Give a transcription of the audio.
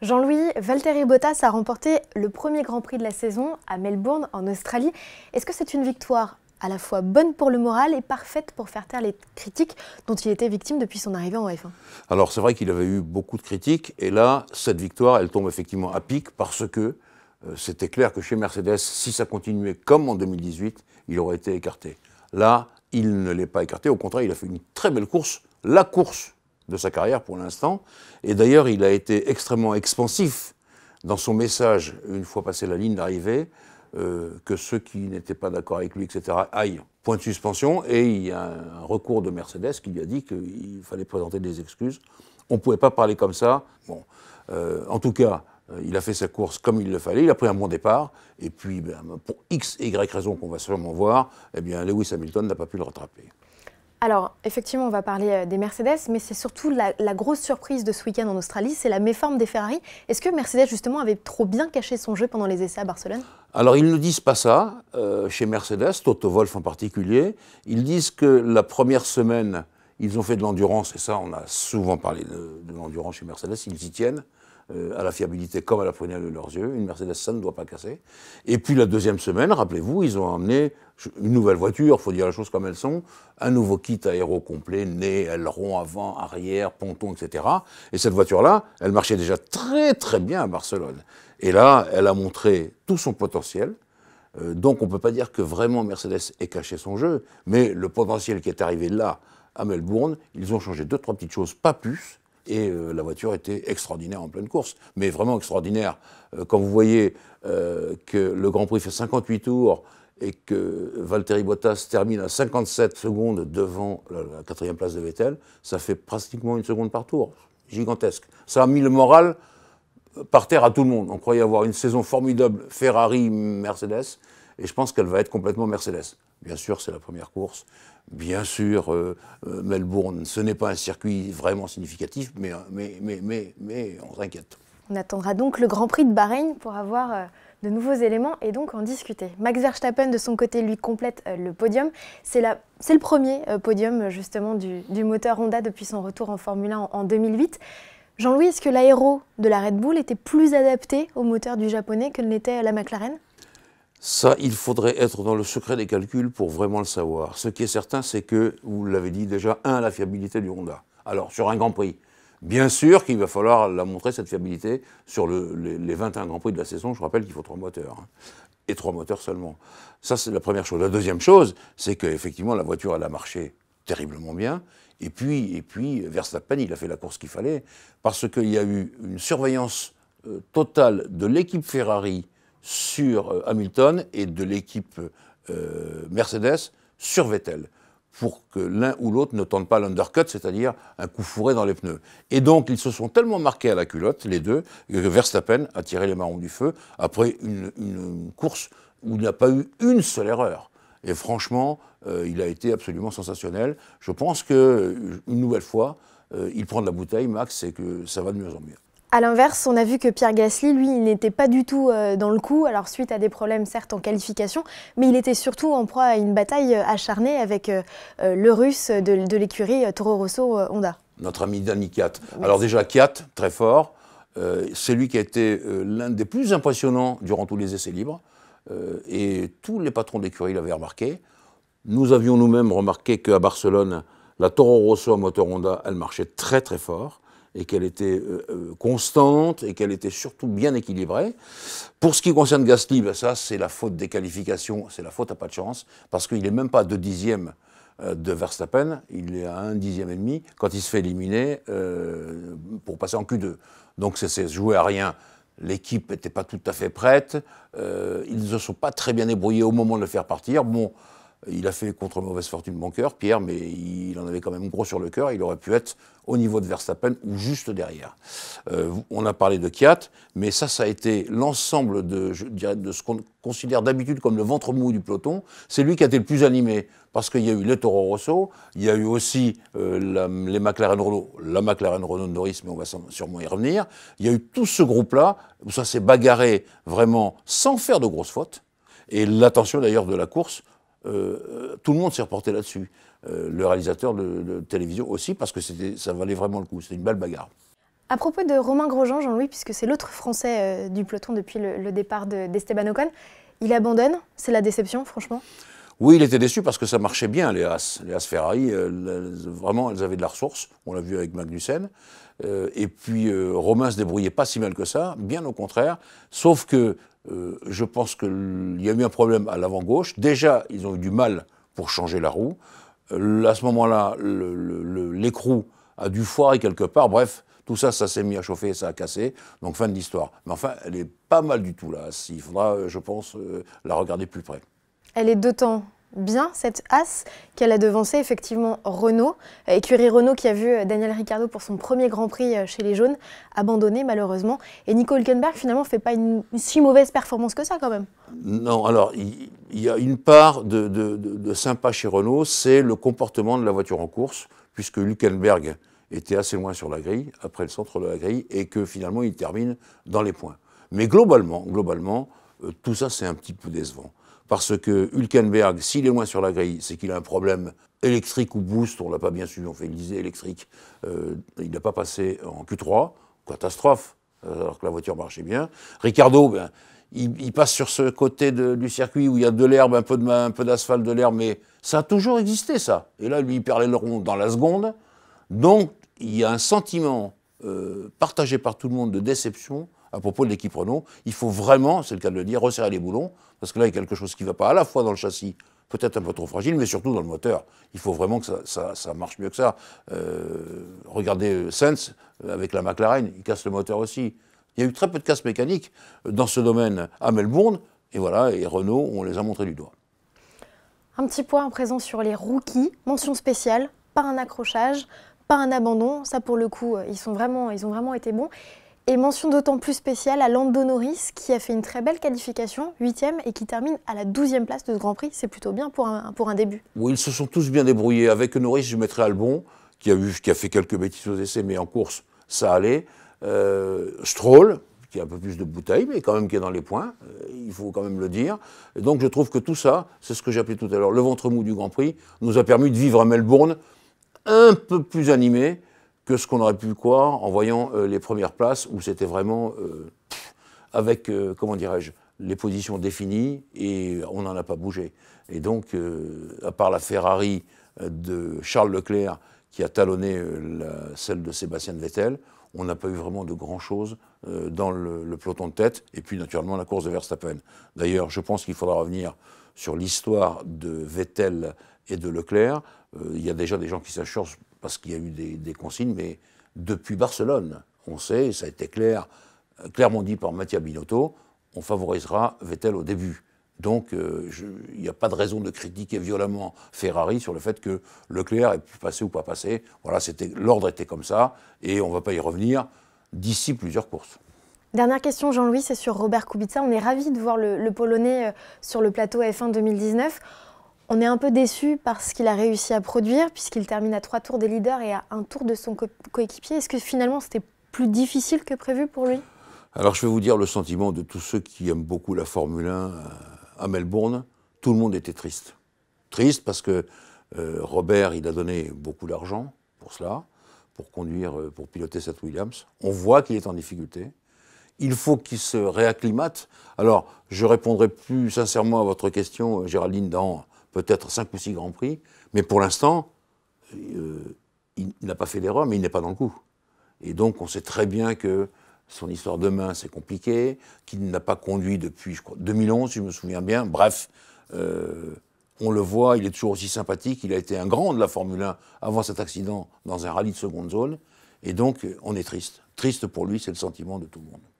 Jean-Louis, Valtteri Bottas a remporté le premier Grand Prix de la saison à Melbourne, en Australie. Est-ce que c'est une victoire à la fois bonne pour le moral et parfaite pour faire taire les critiques dont il était victime depuis son arrivée en F1 Alors c'est vrai qu'il avait eu beaucoup de critiques et là, cette victoire, elle tombe effectivement à pic parce que euh, c'était clair que chez Mercedes, si ça continuait comme en 2018, il aurait été écarté. Là, il ne l'est pas écarté, au contraire, il a fait une très belle course, la course de sa carrière pour l'instant. Et d'ailleurs, il a été extrêmement expansif dans son message, une fois passé la ligne d'arrivée, euh, que ceux qui n'étaient pas d'accord avec lui, etc., aillent. Point de suspension, et il y a un recours de Mercedes qui lui a dit qu'il fallait présenter des excuses. On ne pouvait pas parler comme ça. Bon, euh, en tout cas, euh, il a fait sa course comme il le fallait, il a pris un bon départ, et puis ben, pour X et Y raisons qu'on va sûrement voir, eh bien Lewis Hamilton n'a pas pu le rattraper. Alors, effectivement, on va parler euh, des Mercedes, mais c'est surtout la, grosse surprise de ce week-end en Australie, c'est la méforme des Ferrari. Est-ce que Mercedes, justement, avait trop bien caché son jeu pendant les essais à Barcelone Alors, ils ne disent pas ça, euh, chez Mercedes, Toto Wolf en particulier. Ils disent que la première semaine, ils ont fait de l'endurance, et ça, on a souvent parlé de l'endurance chez Mercedes, ils y tiennent. Euh, à la fiabilité comme à la poignée de leurs yeux. Une Mercedes, ça ne doit pas casser. Et puis la deuxième semaine, rappelez-vous, ils ont amené une nouvelle voiture, faut dire les choses comme elles sont, un nouveau kit aéro complet, nez, aileron avant, arrière, ponton, etc. Et cette voiture-là, elle marchait déjà très très bien à Barcelone. Et là, elle a montré tout son potentiel. Euh, donc on ne peut pas dire que vraiment Mercedes ait caché son jeu, mais le potentiel qui est arrivé là, à Melbourne, ils ont changé deux, trois petites choses, pas plus, et euh, la voiture était extraordinaire en pleine course, mais vraiment extraordinaire. Euh, quand vous voyez euh, que le Grand Prix fait 58 tours et que Valtteri Bottas termine à 57 secondes devant la quatrième place de Vettel, ça fait pratiquement une seconde par tour. Gigantesque. Ça a mis le moral par terre à tout le monde. On croyait avoir une saison formidable Ferrari, Mercedes et je pense qu'elle va être complètement Mercedes. Bien sûr, c'est la première course. Bien sûr, euh, euh, Melbourne, ce n'est pas un circuit vraiment significatif, mais, mais, mais, mais, on s'inquiète. On attendra donc le Grand Prix de Bahreïn pour avoir euh, de nouveaux éléments et donc en discuter. Max Verstappen, de son côté, lui complète le podium. C'est le premier podium justement du, moteur Honda depuis son retour en Formule 1 en, 2008. Jean-Louis, est-ce que l'aéro de la Red Bull était plus adapté au moteur du japonais que l'était la McLaren ça, il faudrait être dans le secret des calculs pour vraiment le savoir. Ce qui est certain, c'est que, vous l'avez dit déjà, un, la fiabilité du Honda. Alors, sur un Grand Prix, bien sûr qu'il va falloir la montrer, cette fiabilité, sur les, 21 Grands Prix de la saison. Je rappelle qu'il faut trois moteurs. Hein. et trois moteurs seulement. Ça, c'est la première chose. La deuxième chose, c'est qu'effectivement, la voiture, elle a marché terriblement bien. Et puis, et puis Verstappen, il a fait la course qu'il fallait, parce qu'il y a eu une surveillance euh, totale de l'équipe Ferrari sur euh, Hamilton et de l'équipe euh, Mercedes sur Vettel pour que l'un ou l'autre ne tente pas l'undercut, c'est-à-dire un coup fourré dans les pneus. Et donc, ils se sont tellement marqués à la culotte, les deux, que Verstappen a tiré les marrons du feu après une, course où il n'y a pas eu une seule erreur. Et franchement, euh, il a été absolument sensationnel. Je pense qu'une nouvelle fois, il prend de la bouteille, Max, et que ça va de mieux en mieux. À l'inverse, on a vu que Pierre Gasly, lui, il n'était pas du tout euh, dans le coup, alors suite à des problèmes certes en qualification, mais il était surtout en proie à une bataille euh, acharnée avec euh, le russe de, l'écurie Toro Rosso Honda. Notre ami Danny Kiat. Alors déjà, Kiat, très fort, c'est lui qui a été l'un des plus impressionnants durant tous les essais libres, et tous les patrons d'écurie l'avaient remarqué. Nous avions nous-mêmes remarqué qu'à Barcelone, la Toro Rosso à moteur Honda, elle marchait très très fort et qu'elle était euh, euh, constante et qu'elle était surtout bien équilibrée. Pour ce qui concerne Gasly, ben ça c'est la faute des qualifications, c'est la faute à pas de chance, parce qu'il n'est même pas de dixièmes euh, de Verstappen, il est à un dixième et demi quand il se fait éliminer pour passer en Q2. Donc c'est jouer à rien. L'équipe n'était pas tout à fait prête, ils ne se sont pas très bien ébrouillés au moment de le faire partir. Bon, il a fait contre mauvaise fortune mon cœur, Pierre, mais il en avait quand même gros sur le cœur. Il aurait pu être au niveau de Verstappen ou juste derrière. Euh, on a parlé de Kiat, mais ça, ça a été l'ensemble de, ce qu'on considère d'habitude comme le ventre mou du peloton. C'est lui qui a été le plus animé, parce qu'il y a eu les Toro Rosso, il y a eu aussi euh, les McLaren Renault, la McLaren Renault Norris, mais on va sûrement y revenir. Il y a eu tout ce groupe-là, où ça s'est bagarré vraiment sans faire de grosses fautes. Et l'attention d'ailleurs de la course euh, euh, tout le monde s'est reporté là-dessus. Euh, le réalisateur de, télévision aussi, parce que ça valait vraiment le coup. C'était une belle bagarre. À propos de Romain Grosjean, Jean-Louis, puisque c'est l'autre Français du peloton depuis le, départ d'Esteban Ocon, il abandonne. C'est la déception, franchement oui, il était déçu parce que ça marchait bien, les As. Les As Ferrari, euh, vraiment, elles avaient de la ressource. On l'a vu avec Magnussen. Euh, et puis, euh, Romain se débrouillait pas si mal que ça, bien au contraire. Sauf que euh, je pense qu'il y a eu un problème à l'avant-gauche. Déjà, ils ont eu du mal pour changer la roue. à ce moment-là, l'écrou a dû foirer quelque part. Bref, tout ça, ça s'est mis à chauffer, ça a cassé. Donc fin de l'histoire. Mais enfin, elle est pas mal du tout là. Il faudra, je pense, la regarder plus près. Elle est d'autant bien cette as qu'elle a devancé effectivement Renault. Euh, écurie Renault qui a vu euh, Daniel Ricciardo pour son premier Grand Prix euh, chez les jaunes abandonné malheureusement. Et Nico Hülkenberg finalement fait pas une si mauvaise performance que ça quand même. Non, alors il y, a une part de, sympa chez Renault, c'est le comportement de la voiture en course, puisque Hülkenberg était assez loin sur la grille, après le centre de la grille, et que finalement il termine dans les points. Mais globalement, globalement, tout ça c'est un petit peu décevant. Parce que Hülkenberg, s'il est loin sur la grille, c'est qu'il a un problème électrique ou boost, on l'a pas bien suivi, on fait disait électrique, euh, il n'a pas passé en Q3, catastrophe, euh, alors que la voiture marchait bien. Ricardo, ben, il, passe sur ce côté du circuit où il y a de l'herbe, un peu de un peu d'asphalte, de l'herbe, mais ça a toujours existé ça. Et là, lui, il le rond dans la seconde. Donc, il y a un sentiment euh, partagé par tout le monde de déception à propos de l'équipe Renault. Il faut vraiment, c'est le cas de le dire, resserrer les boulons, parce que là, il y a quelque chose qui ne va pas à la fois dans le châssis, peut-être un peu trop fragile, mais surtout dans le moteur. Il faut vraiment que ça, marche mieux que ça. Euh, regardez euh, Sainz, euh, avec la McLaren, il casse le moteur aussi. Il y a eu très peu de casse mécanique dans ce domaine à Melbourne, et voilà, et Renault, on les a montrés du doigt. Un petit point en présent sur les rookies, mention spéciale, pas un accrochage, pas un abandon, ça pour le coup, ils, sont vraiment, ils ont vraiment été bons. Et mention d'autant plus spéciale à Lando Norris qui a fait une très belle qualification, 8e, et qui termine à la 12e place de ce Grand Prix. C'est plutôt bien pour un, pour un début. Oui, ils se sont tous bien débrouillés. Avec Norris, je mettrais Albon, qui a, eu, qui a fait quelques bêtises aux essais, mais en course, ça allait. Euh, Stroll, qui a un peu plus de bouteilles, mais quand même qui est dans les points, euh, il faut quand même le dire. Et donc je trouve que tout ça, c'est ce que j'appelais tout à l'heure le ventre mou du Grand Prix, nous a permis de vivre à Melbourne un peu plus animé que ce qu'on aurait pu croire en voyant euh, les premières places où c'était vraiment euh, avec, euh, comment dirais-je, les positions définies et on n'en a pas bougé. Et donc, à part la Ferrari de Charles Leclerc qui a talonné celle de Sébastien Vettel, on n'a pas eu vraiment de grand-chose dans le, peloton de tête et puis naturellement la course de Verstappen. D'ailleurs, je pense qu'il faudra revenir sur l'histoire de Vettel et de Leclerc. Il y a déjà des gens qui s'acharnent parce qu'il y a eu des, consignes, mais depuis Barcelone, on sait, ça a été clair, euh, clairement dit par Mattia Binotto, on favorisera Vettel au début. Donc, euh, il n'y a pas de raison de critiquer violemment Ferrari sur le fait que Leclerc ait pu passer ou pas passer. Voilà, l'ordre était comme ça, et on ne va pas y revenir d'ici plusieurs courses. Dernière question, Jean-Louis, c'est sur Robert Kubica. On est ravi de voir le Polonais euh, sur le plateau F1 2019. On est un peu déçu par ce qu'il a réussi à produire, puisqu'il termine à trois tours des leaders et à un tour de son coéquipier. Est-ce que finalement c'était plus difficile que prévu pour lui Alors je vais vous dire le sentiment de tous ceux qui aiment beaucoup la Formule 1 euh, à Melbourne. Tout le monde était triste. Triste parce que euh, Robert, il a donné beaucoup d'argent pour cela, pour conduire, euh, pour piloter cette Williams. On voit qu'il est en difficulté. Il faut qu'il se réacclimate. Alors, je répondrai plus sincèrement à votre question, Géraldine, dans peut-être cinq ou six grands prix, mais pour l'instant, euh, il n'a pas fait d'erreur, mais il n'est pas dans le coup. Et donc on sait très bien que son histoire demain, c'est compliqué, qu'il n'a pas conduit depuis, je crois, 2011, si je me souviens bien. Bref, euh, on le voit, il est toujours aussi sympathique. Il a été un grand de la Formule 1 avant cet accident dans un rallye de seconde zone. Et donc, on est triste. Triste pour lui, c'est le sentiment de tout le monde.